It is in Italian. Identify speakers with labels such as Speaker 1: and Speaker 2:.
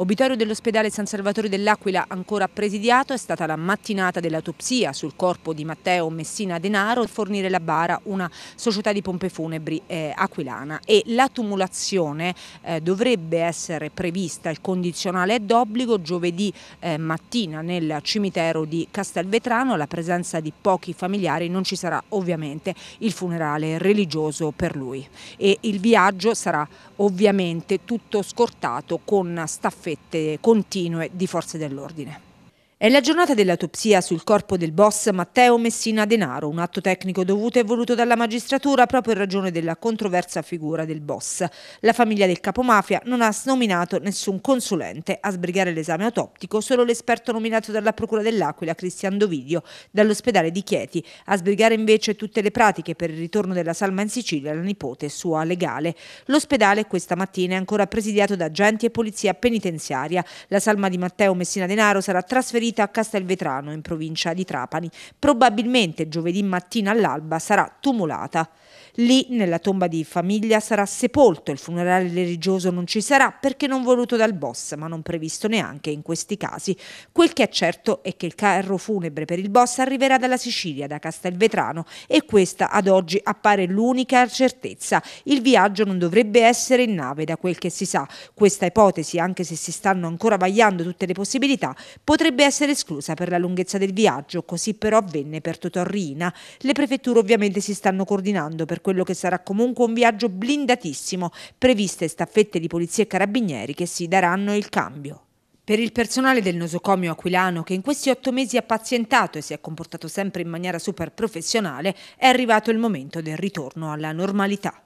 Speaker 1: Obitorio dell'ospedale San Salvatore dell'Aquila ancora presidiato è stata la mattinata dell'autopsia sul corpo di Matteo Messina Denaro fornire la bara una società di pompe funebri eh, aquilana e la tumulazione eh, dovrebbe essere prevista, il condizionale è d'obbligo giovedì eh, mattina nel cimitero di Castelvetrano, alla presenza di pochi familiari non ci sarà ovviamente il funerale religioso per lui e il viaggio sarà ovviamente tutto scortato con staffetta fette continue di forze dell'ordine. È la giornata dell'autopsia sul corpo del boss Matteo Messina Denaro, un atto tecnico dovuto e voluto dalla magistratura proprio in ragione della controversa figura del boss. La famiglia del capomafia non ha nominato nessun consulente a sbrigare l'esame autoptico, solo l'esperto nominato dalla Procura dell'Aquila, Cristian Dovidio, dall'ospedale di Chieti, a sbrigare invece tutte le pratiche per il ritorno della salma in Sicilia la nipote sua legale. L'ospedale questa mattina è ancora presidiato da agenti e polizia penitenziaria. La salma di Matteo Messina Denaro sarà trasferita vita a Castelvetrano, in provincia di Trapani. Probabilmente giovedì mattina all'alba sarà tumulata. Lì, nella tomba di famiglia, sarà sepolto. Il funerale religioso non ci sarà perché non voluto dal boss, ma non previsto neanche in questi casi. Quel che è certo è che il carro funebre per il boss arriverà dalla Sicilia, da Castelvetrano, e questa ad oggi appare l'unica certezza. Il viaggio non dovrebbe essere in nave, da quel che si sa. Questa ipotesi, anche se si stanno ancora vagliando tutte le possibilità, potrebbe essere essere esclusa per la lunghezza del viaggio, così però avvenne per Totorrina. Le prefetture ovviamente si stanno coordinando per quello che sarà comunque un viaggio blindatissimo, previste staffette di polizia e carabinieri che si daranno il cambio. Per il personale del nosocomio aquilano, che in questi otto mesi ha pazientato e si è comportato sempre in maniera super professionale, è arrivato il momento del ritorno alla normalità.